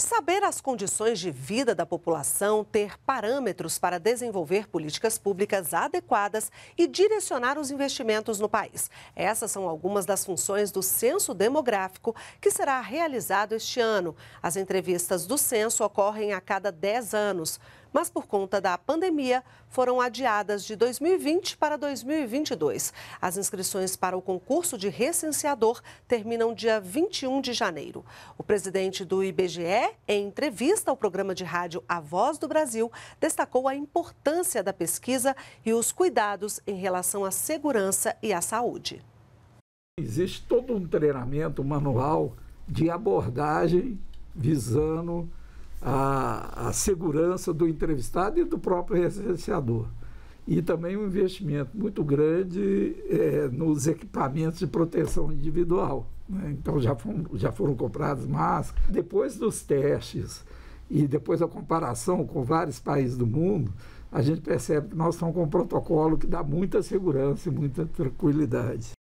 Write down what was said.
Saber as condições de vida da população, ter parâmetros para desenvolver políticas públicas adequadas e direcionar os investimentos no país. Essas são algumas das funções do censo demográfico que será realizado este ano. As entrevistas do censo ocorrem a cada 10 anos, mas por conta da pandemia foram adiadas de 2020 para 2022. As inscrições para o concurso de recenseador terminam dia 21 de janeiro. O presidente do IBGE em entrevista ao programa de rádio A Voz do Brasil, destacou a importância da pesquisa e os cuidados em relação à segurança e à saúde. Existe todo um treinamento manual de abordagem visando a, a segurança do entrevistado e do próprio recenseador e também um investimento muito grande é, nos equipamentos de proteção individual. Né? Então já foram, já foram compradas máscaras. Depois dos testes e depois da comparação com vários países do mundo, a gente percebe que nós estamos com um protocolo que dá muita segurança e muita tranquilidade.